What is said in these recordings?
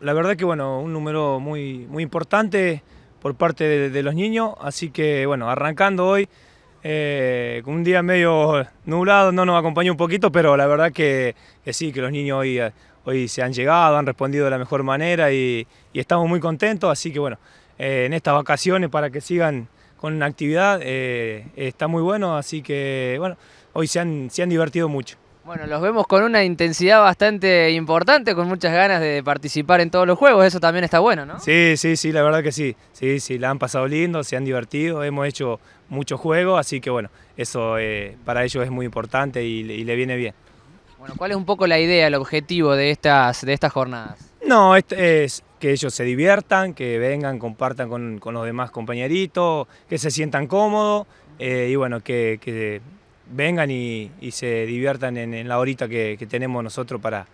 la verdad que bueno, un número muy, muy importante por parte de, los niños, así que bueno, arrancando hoy, eh, con un día medio nublado, no nos acompañó un poquito, pero la verdad que, sí, que los niños hoy, eh, hoy se han llegado, han respondido de la mejor manera y, estamos muy contentos, así que bueno, eh, en estas vacaciones para que sigan con una actividad está muy bueno, así que bueno, hoy se han divertido mucho. Bueno, los vemos con una intensidad bastante importante, con muchas ganas de participar en todos los juegos, eso también está bueno, ¿no? Sí, sí, sí, la verdad que sí, sí, sí, la han pasado lindo, se han divertido, hemos hecho muchos juegos, así que bueno, eso eh, para ellos es muy importante y, le viene bien. Bueno, ¿cuál es un poco la idea, el objetivo de estas, de estas jornadas? No, es que ellos se diviertan, que vengan, compartan con, con los demás compañeritos, que se sientan cómodos eh, y bueno, que, vengan y, se diviertan en, la horita que, tenemos nosotros para,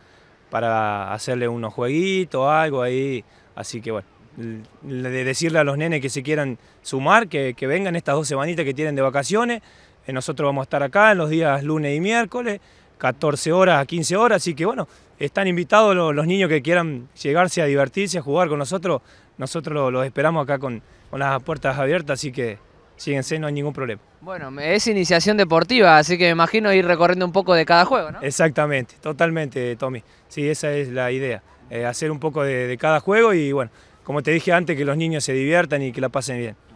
para hacerle unos jueguitos, algo ahí. Así que bueno, de decirle a los nenes que se quieran sumar, que, vengan estas dos semanitas que tienen de vacaciones. Eh, nosotros vamos a estar acá en los días lunes y miércoles, 14 horas a 15 horas, así que bueno, están invitados los, niños que quieran llegarse a divertirse, a jugar con nosotros. Nosotros los, esperamos acá con, con las puertas abiertas, así que síguense, no hay ningún problema. Bueno, es iniciación deportiva, así que me imagino ir recorriendo un poco de cada juego, ¿no? Exactamente, totalmente, Tommy. Sí, esa es la idea, eh, hacer un poco de cada juego y bueno, como te dije antes, que los niños se diviertan y que la pasen bien.